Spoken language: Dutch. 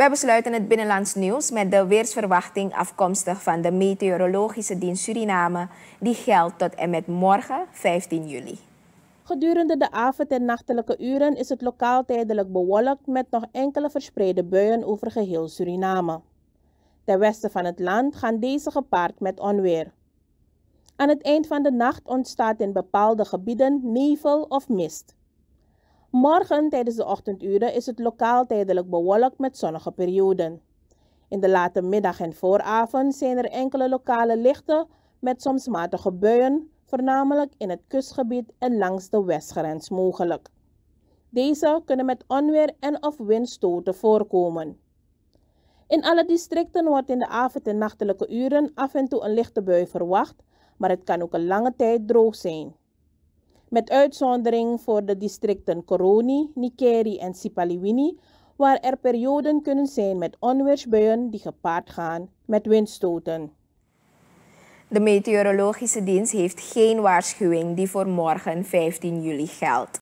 Wij besluiten het binnenlands nieuws met de weersverwachting afkomstig van de Meteorologische Dienst Suriname, die geldt tot en met morgen 15 juli. Gedurende de avond- en nachtelijke uren is het lokaal tijdelijk bewolkt met nog enkele verspreide buien over geheel Suriname. Ten westen van het land gaan deze gepaard met onweer. Aan het eind van de nacht ontstaat in bepaalde gebieden nevel of mist. Morgen tijdens de ochtenduren is het lokaal tijdelijk bewolkt met zonnige perioden. In de late middag en vooravond zijn er enkele lokale lichte met soms matige buien, voornamelijk in het kustgebied en langs de westgrens mogelijk. Deze kunnen met onweer en of windstoten voorkomen. In alle districten wordt in de avond- en nachtelijke uren af en toe een lichte bui verwacht, maar het kan ook een lange tijd droog zijn met uitzondering voor de districten Koroni, Nikeri en Sipaliwini, waar er perioden kunnen zijn met onweersbuien die gepaard gaan met windstoten. De meteorologische dienst heeft geen waarschuwing die voor morgen 15 juli geldt.